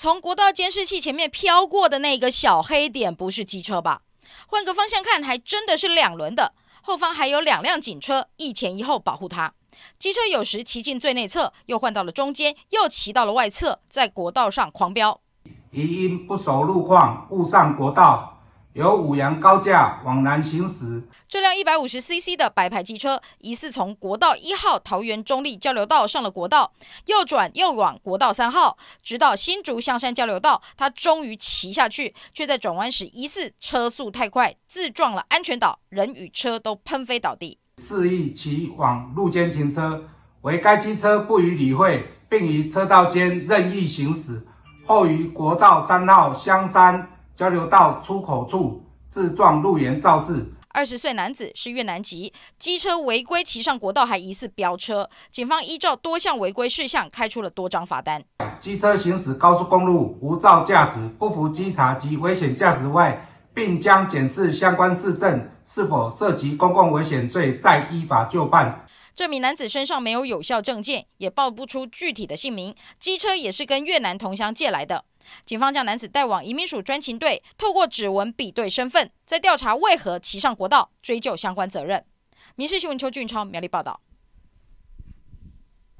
从国道监视器前面飘过的那个小黑点，不是机车吧？换个方向看，还真的是两轮的。后方还有两辆警车，一前一后保护它。机车有时骑进最内侧，又换到了中间，又骑到了外侧，在国道上狂飙。因不熟路况，误上国道。由五羊高架往南行驶，这辆百五十 c c 的白牌机车疑似从国道一号桃园中立交流道上了国道，右转右往国道三号，直到新竹香山交流道，它终于骑下去，却在转弯时疑似车速太快，自撞了安全岛，人与车都喷飞倒地。示意其往路肩停车，为该机车不予理会，并于车道间任意行驶，后于国道三号香山。交流道出口处自撞路沿肇事，二十岁男子是越南籍，机车违规骑上国道，还疑似飙车。警方依照多项违规事项，开出了多张罚单。机车行驶高速公路无照驾驶、不服稽查及危险驾驶外，并将检视相关事证是否涉及公共危险罪，再依法就办。这名男子身上没有有效证件，也报不出具体的姓名。机车也是跟越南同乡借来的。警方将男子带往移民署专勤队，透过指纹比对身份，在调查为何骑上国道，追究相关责任。民事新闻邱俊超、苗立报道。